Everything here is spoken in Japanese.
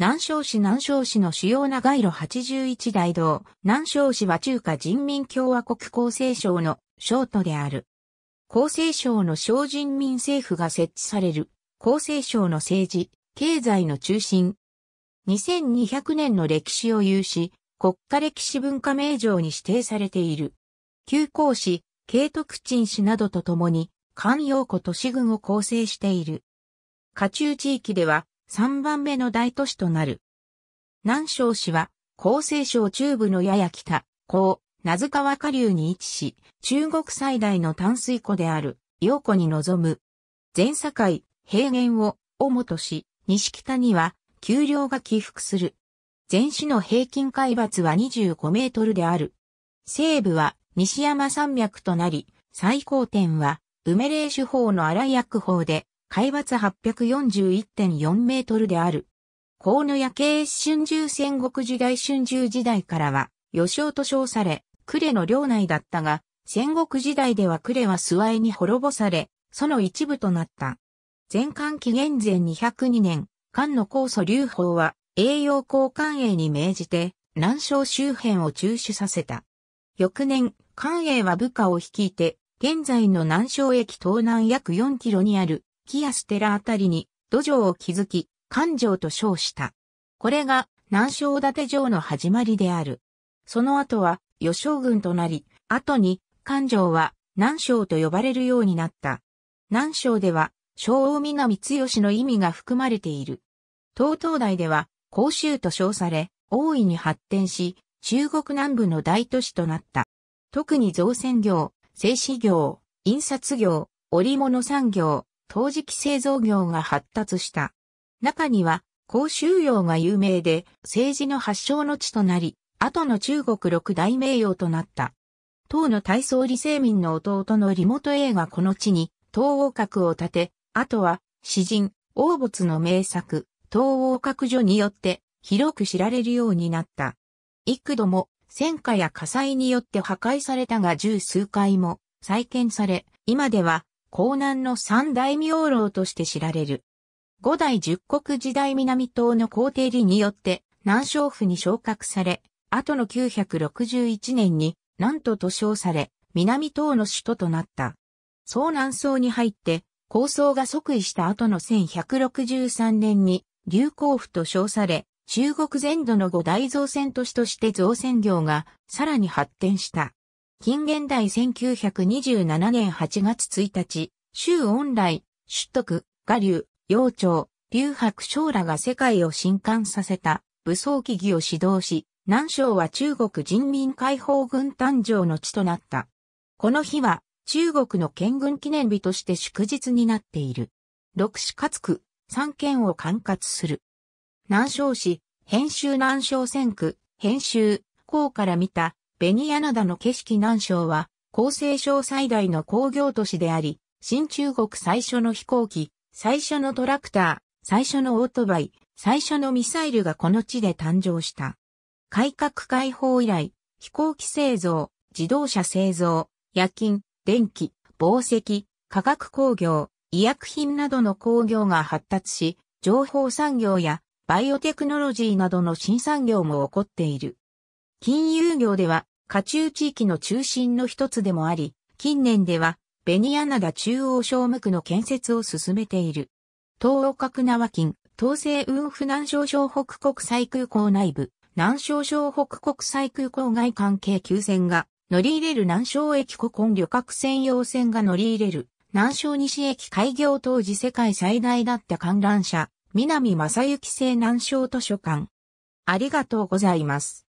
南昌市南昌市の主要な街路81大道、南昌市は中華人民共和国厚生省の省都である。厚生省の省人民政府が設置される、厚生省の政治、経済の中心。2200年の歴史を有し、国家歴史文化名城に指定されている。旧港市、慶徳鎮市などとともに、関陽湖都市群を構成している。下中地域では、3番目の大都市となる。南昌市は、江西省中部のやや北、高名塚川下流に位置し、中国最大の淡水湖である、陽湖に臨む。前境、平原を、主とし、西北には、丘陵が起伏する。全市の平均海抜は25メートルである。西部は、西山山脈となり、最高点は、梅霊手法の荒薬法で、海抜841.4メートルである。河野夜景春秋戦国時代春秋時代からは、余将と称され、呉の領内だったが、戦国時代では呉は諏訪に滅ぼされ、その一部となった。前漢紀元前202年、漢の高祖劉邦は、栄養交換栄に命じて、南昌周辺を中止させた。翌年、菅栄は部下を率いて、現在の南昌駅東南約4キロにある木やステラあたりに土壌を築き、環城と称した。これが南昌立城の始まりである。その後は、与将軍となり、後に、環城は南昌と呼ばれるようになった。南昌では、昭王南吉の意味が含まれている。東東大では、甲州と称され、大いに発展し、中国南部の大都市となった。特に造船業、製紙業、印刷業、織物産業、陶磁器製造業が発達した。中には、公衆用が有名で、政治の発祥の地となり、後の中国六大名誉となった。唐の大宗理政民の弟のリモト A がこの地に、東王閣を建て、あとは、詩人、王没の名作、東王閣所によって、広く知られるようになった。幾度も、戦火や火災によって破壊されたが十数回も、再建され、今では、江南の三大名老として知られる。五代十国時代南東の皇帝理によって南昌府に昇格され、後の961年に南都と称され、南東の首都となった。総南宋に入って、構想が即位した後の1163年に、流行府と称され、中国全土の五大造船都市として造船業がさらに発展した。近現代1927年8月1日、周恩来、出徳、賀流、陽長、劉白将らが世界を震撼させた武装機義を指導し、南昌は中国人民解放軍誕生の地となった。この日は中国の建軍記念日として祝日になっている。六市勝区、三県を管轄する。南昌市、編集南昌線区、編集、港から見たベニヤダの景色南省は、厚生省最大の工業都市であり、新中国最初の飛行機、最初のトラクター、最初のオートバイ、最初のミサイルがこの地で誕生した。改革開放以来、飛行機製造、自動車製造、夜勤、電気、宝石、化学工業、医薬品などの工業が発達し、情報産業やバイオテクノロジーなどの新産業も起こっている。金融業では、下中地域の中心の一つでもあり、近年では、ベニアダ中央省務区の建設を進めている。東欧角縄金、東西運府南小省北国際空港内部、南小省北国際空港外関係急線が乗り入れる南小駅古今旅客専用線が乗り入れる南小西駅開業当時世界最大だった観覧車、南正幸製南小図書館。ありがとうございます。